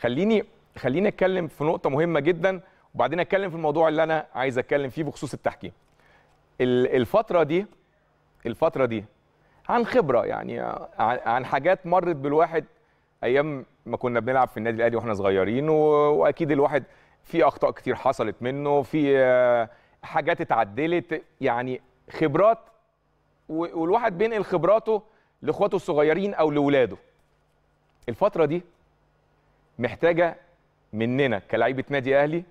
خليني خليني اتكلم في نقطه مهمه جدا وبعدين اتكلم في الموضوع اللي انا عايز اتكلم فيه بخصوص التحكيم الفتره دي الفتره دي عن خبره يعني عن حاجات مرت بالواحد ايام ما كنا بنلعب في النادي الاهلي واحنا صغيرين واكيد الواحد في اخطاء كتير حصلت منه في آه، حاجات اتعدلت يعني خبرات والواحد بينقل خبراته لاخواته الصغيرين او لاولاده الفتره دي محتاجه مننا كلاعيبه نادي اهلي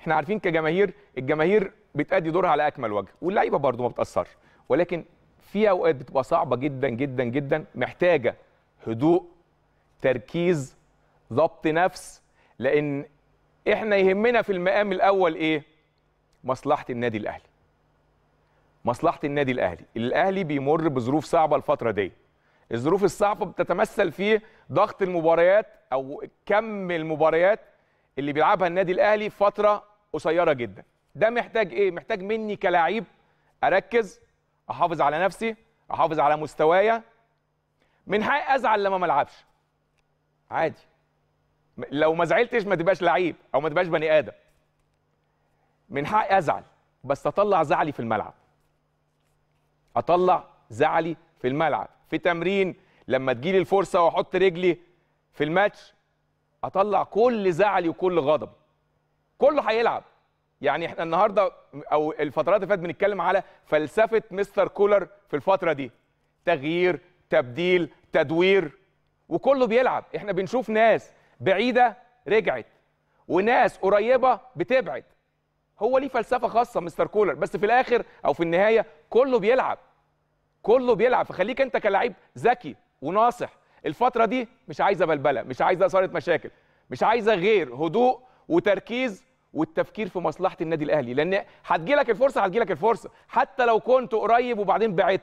احنا عارفين كجماهير الجماهير بتأدي دورها على اكمل وجه واللعيبه برضو ما بتاثرش ولكن في اوقات بتبقى صعبه جدا جدا جدا محتاجه هدوء تركيز ضبط نفس لان احنا يهمنا في المقام الاول ايه مصلحه النادي الاهلي مصلحه النادي الاهلي الاهلي بيمر بظروف صعبه الفتره دي الظروف الصعبه بتتمثل في ضغط المباريات او كم المباريات اللي بيلعبها النادي الاهلي فتره قصيره جدا ده محتاج ايه محتاج مني كلاعب اركز احافظ على نفسي احافظ على مستوايا من حقي ازعل لما ما العبش عادي لو ما زعلتش ما تبقاش لعيب او ما تبقاش بني ادم من حقي ازعل بس اطلع زعلي في الملعب اطلع زعلي في الملعب في تمرين لما تجيلي الفرصه واحط رجلي في الماتش اطلع كل زعلي وكل غضبي كله هيلعب يعني احنا النهارده او الفترات اللي فاتت بنتكلم على فلسفه مستر كولر في الفتره دي تغيير تبديل تدوير وكله بيلعب احنا بنشوف ناس بعيده رجعت وناس قريبه بتبعد هو ليه فلسفه خاصه مستر كولر بس في الاخر او في النهايه كله بيلعب كله بيلعب فخليك انت كلاعب ذكي وناصح الفتره دي مش عايزه بلبله مش عايزه اثاره مشاكل مش عايزه غير هدوء وتركيز والتفكير في مصلحه النادي الاهلي لان هتجيلك الفرصه هتجيلك الفرصه حتى لو كنت قريب وبعدين بعدت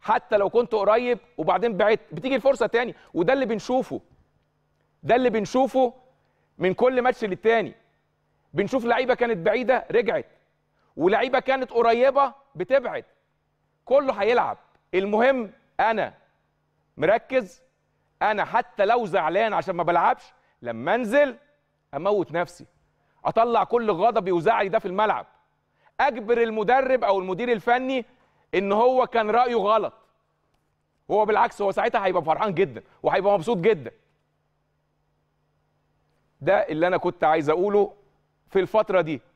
حتى لو كنت قريب وبعدين بعدت بتيجي الفرصه تاني وده اللي بنشوفه ده اللي بنشوفه من كل ماتش للتاني بنشوف لعيبه كانت بعيده رجعت ولعيبه كانت قريبه بتبعد كله هيلعب المهم انا مركز انا حتى لو زعلان عشان ما بلعبش لما انزل اموت نفسي اطلع كل غضبي وزعلي ده في الملعب اجبر المدرب او المدير الفني ان هو كان رايه غلط هو بالعكس هو ساعتها هيبقى فرحان جدا وهيبقى مبسوط جدا ده اللي انا كنت عايز اقوله في الفتره دي